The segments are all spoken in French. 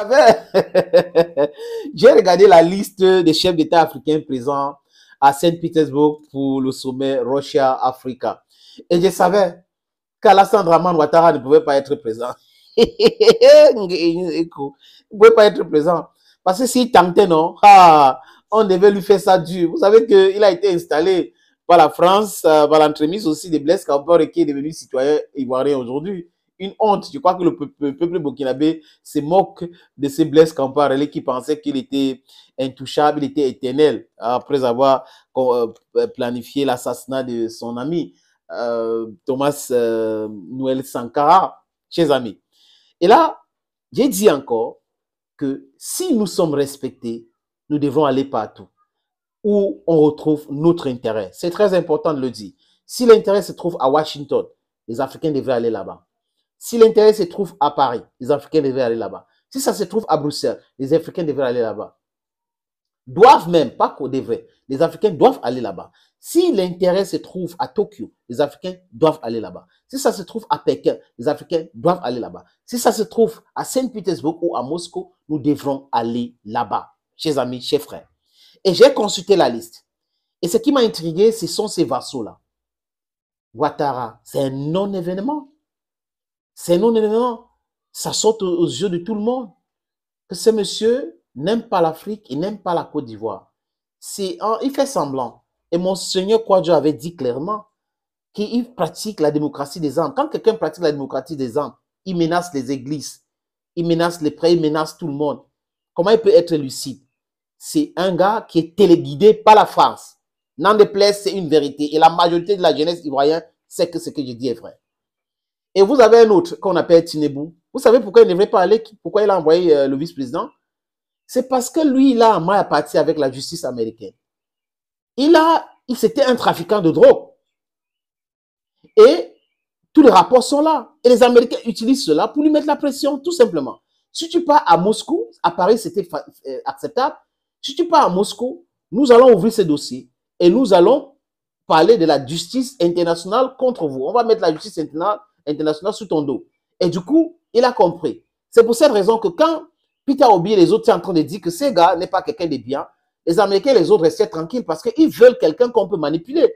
Ah ben. J'ai regardé la liste des chefs d'État africains présents à Saint-Pétersbourg pour le sommet Russia-Africa. Et je savais qu'Alassane Draman Ouattara ne pouvait pas être présent. il ne pouvait pas être présent. Parce que s'il tentait, non, ah, on devait lui faire ça dur. Vous savez qu'il a été installé par la France, euh, par l'entremise aussi de Blaise et qui est devenu citoyen ivoirien aujourd'hui une honte. Je crois que le peuple burkinabé se moque de ses blesses Camparelli qui pensait qu'il était intouchable, il était éternel hein, après avoir euh, planifié l'assassinat de son ami euh, Thomas euh, Noël Sankara, chers amis. Et là, j'ai dit encore que si nous sommes respectés, nous devons aller partout où on retrouve notre intérêt. C'est très important de le dire. Si l'intérêt se trouve à Washington, les Africains devraient aller là-bas. Si l'intérêt se trouve à Paris, les Africains devraient aller là-bas. Si ça se trouve à Bruxelles, les Africains devraient aller là-bas. Doivent même, pas qu'on devrait, les Africains doivent aller là-bas. Si l'intérêt se trouve à Tokyo, les Africains doivent aller là-bas. Si ça se trouve à Pékin, les Africains doivent aller là-bas. Si ça se trouve à Saint-Pétersbourg ou à Moscou, nous devrons aller là-bas, chers amis, chers frères. Et j'ai consulté la liste. Et ce qui m'a intrigué, ce sont ces vassaux-là. Ouattara, c'est un non-événement. C'est non non. Ça saute aux yeux de tout le monde. Que ce monsieur n'aime pas l'Afrique, et n'aime pas la Côte d'Ivoire. Il fait semblant. Et Monseigneur Kouadjo avait dit clairement qu'il pratique la démocratie des âmes. Quand quelqu'un pratique la démocratie des âmes, il menace les églises, il menace les prêts, il menace tout le monde. Comment il peut être lucide C'est un gars qui est téléguidé par la France. N'en déplaise, c'est une vérité. Et la majorité de la jeunesse ivoirienne sait que ce que je dis est vrai. Et vous avez un autre qu'on appelle Tinebou. Vous savez pourquoi il ne devrait pas aller, pourquoi il a envoyé euh, le vice-président C'est parce que lui, il a un mal à partir avec la justice américaine. Il a, il c'était un trafiquant de drogue. Et tous les rapports sont là. Et les Américains utilisent cela pour lui mettre la pression, tout simplement. Si tu pars à Moscou, à Paris, c'était euh, acceptable. Si tu pars à Moscou, nous allons ouvrir ces dossiers et nous allons parler de la justice internationale contre vous. On va mettre la justice internationale international sous ton dos. Et du coup, il a compris. C'est pour cette raison que quand Peter Obi et les autres étaient en train de dire que ce gars n'est pas quelqu'un de bien, les Américains et les autres restaient tranquilles parce qu'ils veulent quelqu'un qu'on peut manipuler.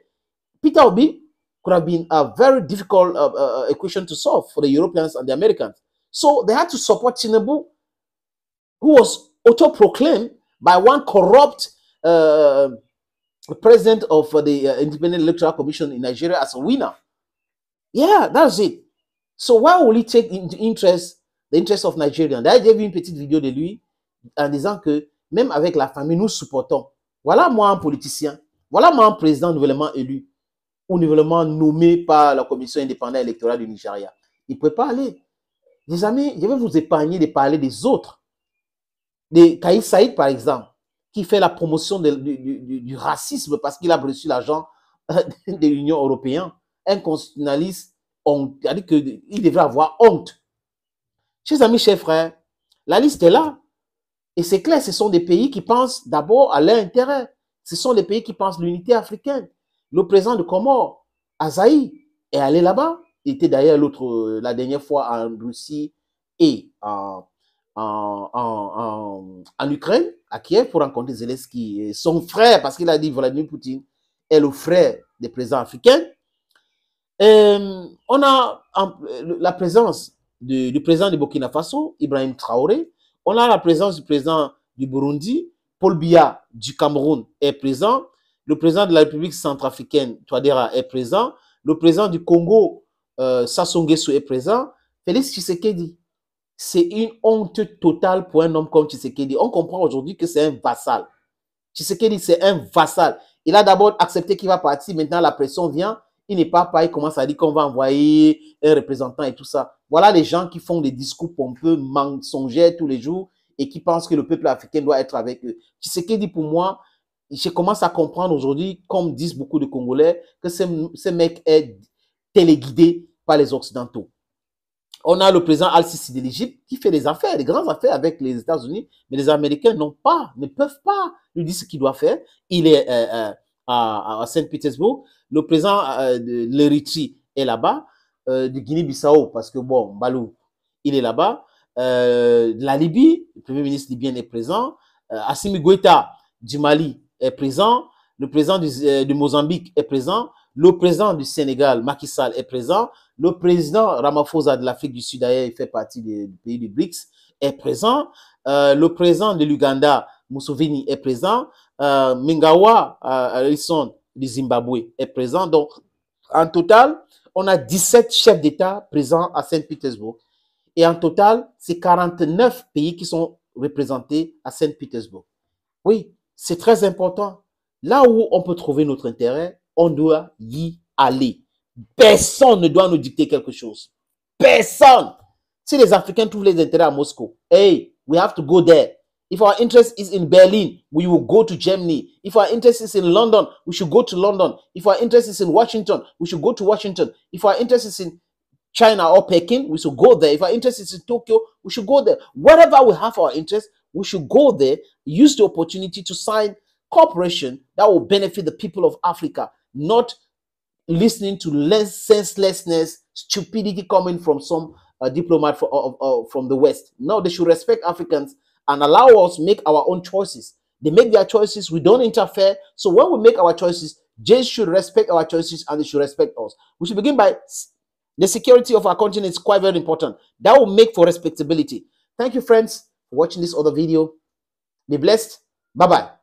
Peter Obi could have been a very difficult uh, uh, uh, equation to solve for the Europeans and the Americans. So they had to support Tinubu, who was auto-proclaimed by one corrupt president of the Independent Electoral Commission in Nigeria as a winner. Yeah, that's it. So why will he take into interest, the interest of Nigerians D'ailleurs, j'ai vu une petite vidéo de lui en disant que même avec la famille, nous supportons. Voilà moi un politicien. Voilà moi un président nouvellement élu ou nouvellement nommé par la Commission indépendante électorale du Nigeria. Il ne peut pas aller. Les amis, je vais vous épargner de parler des autres. De Kaïs Saïd, par exemple, qui fait la promotion du, du, du, racisme parce qu'il a reçu l'argent euh, de l'Union européenne. Un constitutionnaliste il a dit devrait avoir honte. Chers amis, chers frères, la liste est là. Et c'est clair, ce sont des pays qui pensent d'abord à leur intérêt. Ce sont des pays qui pensent l'unité africaine. Le président de Comores, Azaï, est allé là-bas. Il était d'ailleurs l'autre, euh, la dernière fois en Russie et en, Ukraine, à Kiev, pour rencontrer Zelensky. son frère, parce qu'il a dit Vladimir Poutine est le frère des présidents africains. Euh, on a la présence du, président du Burkina Faso, Ibrahim Traoré. On a la présence du président du Burundi, Paul Biya du Cameroun est présent. Le président de la République centrafricaine, Touadéra, est présent. Le président du Congo, euh, Sassou est présent. Félix Tshisekedi. C'est une honte totale pour un homme comme Tshisekedi. On comprend aujourd'hui que c'est un vassal. Tshisekedi, c'est un vassal. Il a d'abord accepté qu'il va partir. Maintenant, la pression vient. Il n'est pas pas, il commence à dire qu'on va envoyer un représentant et tout ça. Voilà les gens qui font des discours pompeux, mensongers tous les jours et qui pensent que le peuple africain doit être avec eux. Ce qui dit pour moi, je commence à comprendre aujourd'hui, comme disent beaucoup de Congolais, que ce, mec est téléguidé par les Occidentaux. On a le président Al-Sisi de l'Égypte qui fait des affaires, des grandes affaires avec les États-Unis, mais les Américains n'ont pas, ne peuvent pas lui dire ce qu'il doit faire. Il est euh, euh, à, Saint-Pétersbourg. Le président euh, de l'Érythrée est là-bas, euh, de Guinée-Bissau, parce que bon, Balou, il est là-bas. Euh, la Libye, le premier ministre libyen est présent. Assimi Goïta du Mali est présent. Le président du, Mozambique est présent. Le président du Sénégal, Macky Sall, est présent. Le président Ramaphosa de l'Afrique du Sud, d'ailleurs, il fait partie des, pays du BRICS, est présent. le président de l'Uganda, Moussovini, est présent. Euh, Mingawa, Mingawa euh, Harrison du Zimbabwe est présent. Donc, en total, on a 17 chefs d'État présents à Saint-Pétersbourg. Et en total, c'est 49 pays qui sont représentés à Saint-Pétersbourg. Oui, c'est très important. Là où on peut trouver notre intérêt, on doit y aller. Personne ne doit nous dicter quelque chose. Personne. Si les Africains trouvent les intérêts à Moscou, hey, we have to go there. If our interest is in Berlin, we will go to Germany. If our interest is in London, we should go to London. If our interest is in Washington, we should go to Washington. If our interest is in China or Peking, we should go there. If our interest is in Tokyo, we should go there. Whatever we have our interest, we should go there, use the opportunity to sign cooperation that will benefit the people of Africa, not listening to less senselessness, stupidity coming from some uh, diplomat for, uh, uh, from the West. No, they should respect Africans and allow us make our own choices. They make their choices, we don't interfere. So when we make our choices, they should respect our choices and they should respect us. We should begin by the security of our continent is quite very important. That will make for respectability. Thank you, friends, for watching this other video. Be blessed. Bye-bye.